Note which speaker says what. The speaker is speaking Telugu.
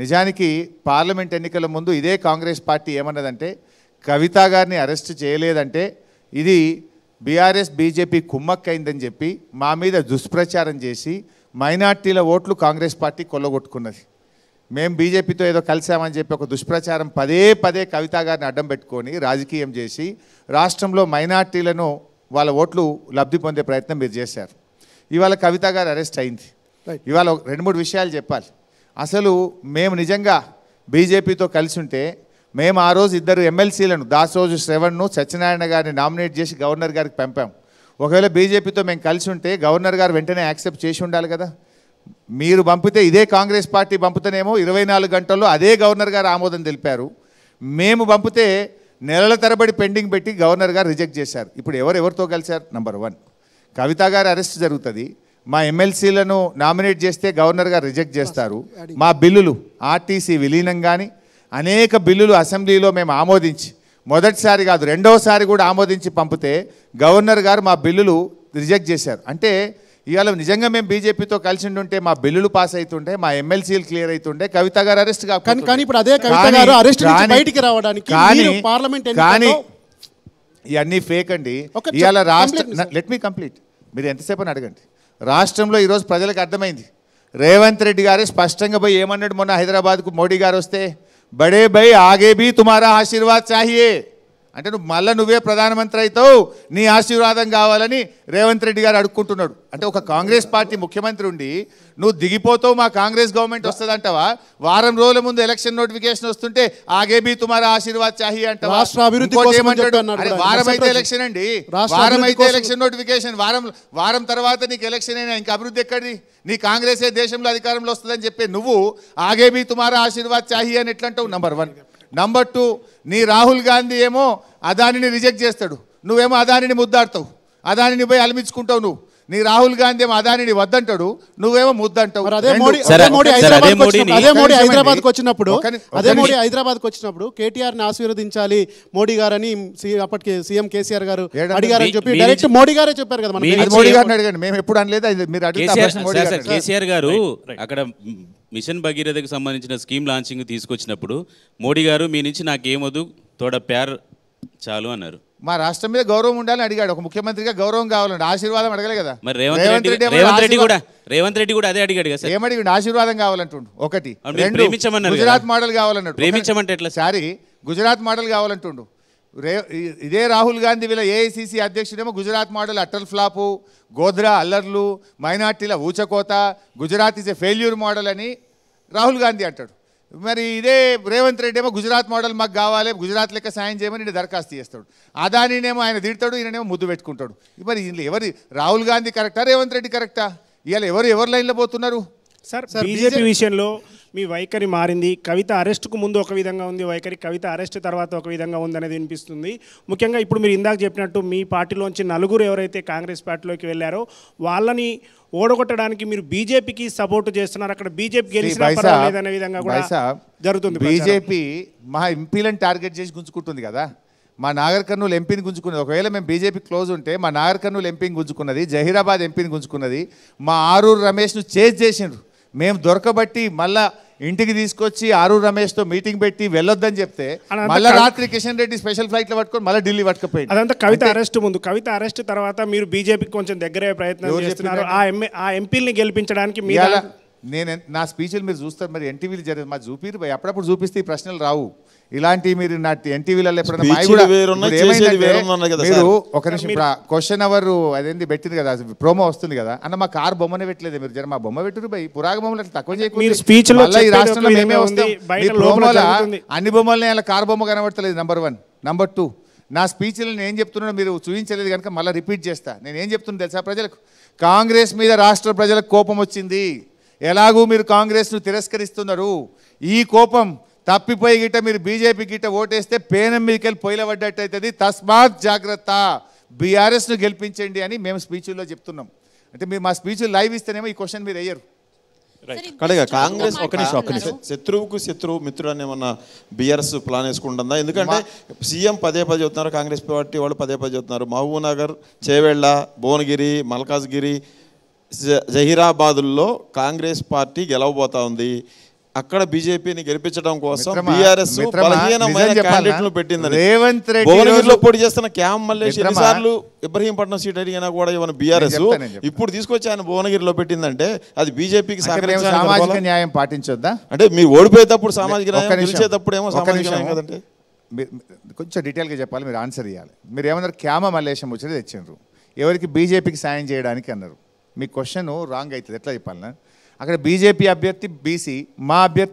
Speaker 1: నిజానికి పార్లమెంట్ ఎన్నికల ముందు ఇదే కాంగ్రెస్ పార్టీ ఏమన్నదంటే కవిత గారిని అరెస్ట్ చేయలేదంటే ఇది బీఆర్ఎస్ బీజేపీ కుమ్మక్కైందని చెప్పి మా మీద దుష్ప్రచారం చేసి మైనార్టీల ఓట్లు కాంగ్రెస్ పార్టీ కొల్లగొట్టుకున్నది మేము బీజేపీతో ఏదో కలిసామని చెప్పి ఒక దుష్ప్రచారం పదే పదే కవిత గారిని అడ్డం పెట్టుకొని రాజకీయం చేసి రాష్ట్రంలో మైనార్టీలను వాళ్ళ ఓట్లు లబ్ధి పొందే ప్రయత్నం మీరు చేశారు ఇవాళ కవిత గారు అరెస్ట్ అయింది ఇవాళ రెండు మూడు విషయాలు చెప్పాలి అసలు మేము నిజంగా బీజేపీతో కలిసి ఉంటే మేము ఆ రోజు ఇద్దరు ఎమ్మెల్సీలను దాసరోజు శ్రవణ్ను సత్యనారాయణ గారిని నామినేట్ చేసి గవర్నర్ గారికి పంపాం ఒకవేళ బీజేపీతో మేము కలిసి ఉంటే గవర్నర్ గారు వెంటనే యాక్సెప్ట్ చేసి ఉండాలి కదా మీరు పంపితే ఇదే కాంగ్రెస్ పార్టీ పంపుతనేమో ఇరవై నాలుగు గంటల్లో అదే గవర్నర్ గారు ఆమోదం తెలిపారు మేము పంపితే నెలల తరబడి పెండింగ్ పెట్టి గవర్నర్ గారు రిజెక్ట్ చేశారు ఇప్పుడు ఎవరెవరితో కలిశారు నంబర్ వన్ కవిత గారి అరెస్ట్ జరుగుతుంది మా ఎమ్మెల్సీలను నామినేట్ చేస్తే గవర్నర్గా రిజెక్ట్ చేస్తారు మా బిల్లులు ఆర్టీసీ విలీనం కానీ అనేక బిల్లులు అసెంబ్లీలో మేము ఆమోదించి మొదటిసారి కాదు రెండవసారి కూడా ఆమోదించి పంపితే గవర్నర్ గారు మా బిల్లులు రిజెక్ట్ చేశారు అంటే ఇవాళ నిజంగా మేము బీజేపీతో కలిసి ఉంటే మా బిల్లులు పాస్ అవుతుంటే మా ఎమ్మెల్సీలు క్లియర్ అవుతుండే కవిత గారు అరెస్ట్ కానీ ఇప్పుడు అదే కవిత గారు అరెస్ట్ రావడానికి కానీ పార్లమెంట్ కానీ ఇవన్నీ ఫేక్ అండి ఇవాళ రాష్ట్ర లెట్ మీ కంప్లీట్ మీరు ఎంతసేపు అని అడగండి రాష్ట్రంలో ఈరోజు ప్రజలకు అర్థమైంది రేవంత్ రెడ్డి గారే స్పష్టంగా పోయి ఏమన్నాడు మొన్న హైదరాబాద్కు మోడీ గారు వస్తే బడే బై ఆగే బీ తుమారా ఆశీర్వాద్ చాహియే అంటే నువ్వు మళ్ళీ నువ్వే ప్రధానమంత్రి అవుతావు నీ ఆశీర్వాదం కావాలని రేవంత్ రెడ్డి గారు అడుక్కుంటున్నాడు అంటే ఒక కాంగ్రెస్ పార్టీ ముఖ్యమంత్రి ఉండి నువ్వు దిగిపోతావు మా కాంగ్రెస్ గవర్నమెంట్ వస్తుందంటవా వారం రోజుల ముందు ఎలక్షన్ నోటిఫికేషన్ వస్తుంటే బి తుమారా ఆశీర్వాద్ చాహి అంటే వారం అయితే ఎలక్షన్ అండి వారం అయితే ఎలక్షన్ నోటిఫికేషన్ వారం వారం తర్వాత నీకు ఎలక్షన్ అయినా ఇంకా అభివృద్ధి ఎక్కడిది నీ కాంగ్రెసే దేశంలో అధికారంలో వస్తుందని చెప్పి నువ్వు బి తుమారా ఆశీర్వాద్ చాహి అని ఎట్లంటావు నంబర్ వన్ నంబర్ టూ నీ రాహుల్ గాంధీ ఏమో అదానిని రిజెక్ట్ చేస్తాడు నువ్వేమో అదానిని ముద్దాడతావు అదానిని పోయి అలమించుకుంటావు నువ్వు నీ రాహుల్ గాంధీ ఏమో అదానిని వద్దంటాడు నువ్వేమో ముద్దంటావు అదే మోడీ హైదరాబాద్కి వచ్చినప్పుడు అదే మోడీ హైదరాబాద్కి వచ్చినప్పుడు కేటీఆర్ ని ఆశీర్వదించాలి మోడీ గారని అప్పటికి సీఎం కేసీఆర్ గారు అడిగారని చెప్పి డైరెక్ట్ మోడీ గారే చెప్పారు కదా మోడీ గారిని అడగండి మేము ఎప్పుడు అనలేదు మీరు కేసీఆర్ గారు అక్కడ మిషన్ భగీరథకు సంబంధించిన స్కీమ్ లాంచింగ్ తీసుకొచ్చినప్పుడు మోడీ గారు మీ నుంచి నాకేమొద్దు తోడ ప్యార్ చాలు అన్నారు మా రాష్ట్రం మీద గౌరవం ఉండాలని అడిగాడు ఒక ముఖ్యమంత్రిగా గౌరవం కావాలండి ఆశీర్వాదం అడగలే కదా మరి రేవంత్ రెడ్డి రేవంత్ రెడ్డి కూడా రేవంత్ రెడ్డి కూడా అదే అడిగాడు కదా ఏమడి ఆశీర్వాదం కావాలంటుండు ఒకటి గుజరాత్ మోడల్ కావాలన్నాడు ప్రేమించమంటే ఎట్లా సారీ గుజరాత్ మోడల్ కావాలంటుండు రే ఇదే రాహుల్ గాంధీ వీళ్ళ ఏఐసిసి అధ్యక్షుడేమో Gujarat model utter flop Godhra అల్లర్లు మైనార్టీల ఊచకోత Gujarat is a failure model అని రాహుల్ గాంధీ అంటాడు మరి ఇదే రేవంత్ రెడ్డి ఏమో గుజరాత్ మోడల్ మాకు కావాలి గుజరాత్ లెక్క సాయం చేయమని దరఖాస్తు చేస్తాడు అదానినేమో ఆయన తిడతాడు ఈయననేమో ముద్దు పెట్టుకుంటాడు మరి ఇందులో ఎవరి రాహుల్ గాంధీ కరెక్టా రేవంత్ రెడ్డి కరెక్టా ఇవాళ ఎవరు ఎవరు లైన్లో పోతున్నారు సార్ బీజేపీ విషయంలో మీ వైఖరి మారింది కవిత అరెస్ట్కు ముందు ఒక విధంగా ఉంది వైఖరి కవిత అరెస్ట్ తర్వాత ఒక విధంగా ఉందనేది వినిపిస్తుంది ముఖ్యంగా ఇప్పుడు మీరు ఇందాక చెప్పినట్టు మీ పార్టీలోంచి నలుగురు ఎవరైతే కాంగ్రెస్ పార్టీలోకి వెళ్ళారో వాళ్ళని ఓడగొట్టడానికి మీరు బీజేపీకి సపోర్ట్ చేస్తున్నారు అక్కడ బీజేపీ గెలిచినా విధంగా కూడా జరుగుతుంది బీజేపీ మా ఎంపీలను టార్గెట్ చేసి గుంజుకుంటుంది కదా మా నాగర్కర్నూలు ఎంపీని గుంజుకున్నది ఒకవేళ మేము బీజేపీ క్లోజ్ ఉంటే మా నాగర్కర్నూలు ఎంపీని గుంజుకున్నది జహీరాబాద్ ఎంపీని గుంజుకున్నది మా ఆరూరు రమేష్ను చేజ్ చేసిండ్రు మేము దొరకబట్టి మళ్ళా ఇంటికి తీసుకొచ్చి ఆరు తో మీటింగ్ పెట్టి వెళ్ళొద్దని చెప్తే మళ్ళీ రాత్రి కిషన్ రెడ్డి స్పెషల్ ఫ్లైట్లో పట్టుకొని మళ్ళీ ఢిల్లీ పట్టుకుపోయింది అదంతా కవిత అరెస్ట్ ముందు కవిత అరెస్ట్ తర్వాత మీరు బీజేపీకి కొంచెం దగ్గర ప్రయత్నం చేస్తున్నారు ఆ ఎంపీ ఆ ఎంపీని గెలిపించడానికి మీరు నేను నా స్పీచ్లు మీరు చూస్తారు మరి ఎన్టీవీలు జరిగింది మా చూపిరు భయ అప్పుడప్పుడు చూపిస్తే ఈ ప్రశ్నలు రావు ఇలాంటి మీరు నా ఎన్టీవీలలో ఎప్పుడైనా మీరు ఒక నిమిషం క్వశ్చన్ అవర్ అదేంది పెట్టింది కదా ప్రోమో వస్తుంది కదా అన్న మా కార్ బొమ్మనే పెట్టలేదు మీరు జర మా బొమ్మ పెట్టురు భయ పురాగ బొమ్మలు అట్లా తక్కువ చేయకపోతే స్పీచ్ రాష్ట్రంలో మేమే అన్ని బొమ్మలనే అలా కార్ బొమ్మ కనబడతలేదు నంబర్ వన్ నంబర్ టూ నా నేను ఏం చెప్తున్నాడో మీరు చూపించలేదు కనుక మళ్ళీ రిపీట్ చేస్తా నేను ఏం చెప్తున్నా తెలుసా ప్రజలకు కాంగ్రెస్ మీద రాష్ట్ర ప్రజలకు కోపం వచ్చింది ఎలాగూ మీరు కాంగ్రెస్ను తిరస్కరిస్తున్నారు ఈ కోపం తప్పిపోయి గిట్ట మీరు బీజేపీ గిట్ట ఓటేస్తే పేనం మీకెళ్ళి వెళ్ళి తస్మాత్ జాగ్రత్త బీఆర్ఎస్ను గెలిపించండి అని మేము స్పీచ్లో చెప్తున్నాం అంటే మీరు మా స్పీచ్లు లైవ్ ఇస్తేనేమో ఈ క్వశ్చన్ మీరు అయ్యారు కాంగ్రెస్ ఒక నిమిషం ఒక నిమిషం
Speaker 2: శత్రువుకు శత్రువు మిత్రుడు అని ఏమన్నా బీఆర్ఎస్ ప్లాన్ వేసుకుంటుందా ఎందుకంటే సీఎం పదే పదే చెబుతున్నారు కాంగ్రెస్ పార్టీ వాళ్ళు పదే పదే చెబుతున్నారు మహబూబ్ నగర్ చేవెళ్ళ భువనగిరి మల్కాజ్గిరి జహీరాబాదుల్లో కాంగ్రెస్ పార్టీ గెలవబోతా ఉంది అక్కడ బీజేపీని గెలిపించడం కోసం బీఆర్ఎస్ బలహీనమైన పెట్టిందని రేవంత్ రెడ్డి భువనగిరిలో పోటీ చేస్తున్న క్యామ్ మల్లేష్ ఎన్నిసార్లు ఇబ్రహీంపట్నం సీట్ అడిగినా కూడా ఇవన్న బీఆర్ఎస్ ఇప్పుడు తీసుకొచ్చి ఆయన భువనగిరిలో పెట్టిందంటే అది బీజేపీకి సామాజిక
Speaker 1: న్యాయం పాటించొద్దా అంటే మీరు ఓడిపోయేటప్పుడు సామాజిక న్యాయం గెలిచేటప్పుడు ఏమో సామాజిక న్యాయం కదంటే కొంచెం డీటెయిల్గా చెప్పాలి మీరు ఆన్సర్ ఇవ్వాలి మీరు ఏమన్నారు క్యామ మల్లేశం వచ్చి తెచ్చిండ్రు ఎవరికి బీజేపీకి సాయం చేయడానికి అన్నారు మీ క్వశ్చన్ రాంగ్ అవుతుంది ఎట్లా చెప్పాలన్నా అక్కడ బీజేపీ అభ్యర్థి బీసీ మా అభ్యర్థి